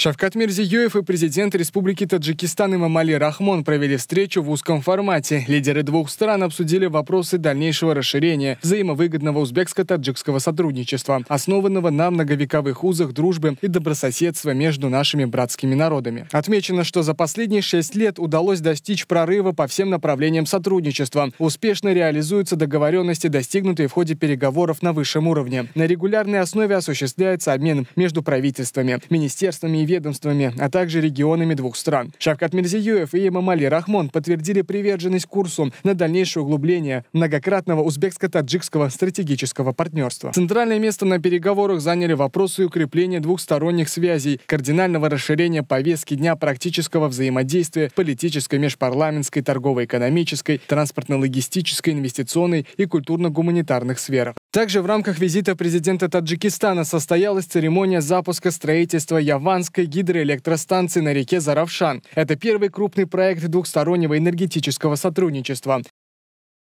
Шавкат Мирзиёев и президент Республики Таджикистан Имамали Рахмон провели встречу в узком формате. Лидеры двух стран обсудили вопросы дальнейшего расширения взаимовыгодного узбекско-таджикского сотрудничества, основанного на многовековых узах дружбы и добрососедства между нашими братскими народами. Отмечено, что за последние шесть лет удалось достичь прорыва по всем направлениям сотрудничества. Успешно реализуются договоренности, достигнутые в ходе переговоров на высшем уровне. На регулярной основе осуществляется обмен между правительствами, министерствами и ведомствами, а также регионами двух стран. Шавкат Мирзиёев и Мамали Рахмон подтвердили приверженность курсу на дальнейшее углубление многократного узбекско-таджикского стратегического партнерства. Центральное место на переговорах заняли вопросы укрепления двухсторонних связей, кардинального расширения повестки дня практического взаимодействия политической, межпарламентской, торгово-экономической, транспортно-логистической, инвестиционной и культурно-гуманитарных сферах. Также в рамках визита президента Таджикистана состоялась церемония запуска строительства Яванского Кубанской гидроэлектростанции на реке Заравшан. Это первый крупный проект двухстороннего энергетического сотрудничества.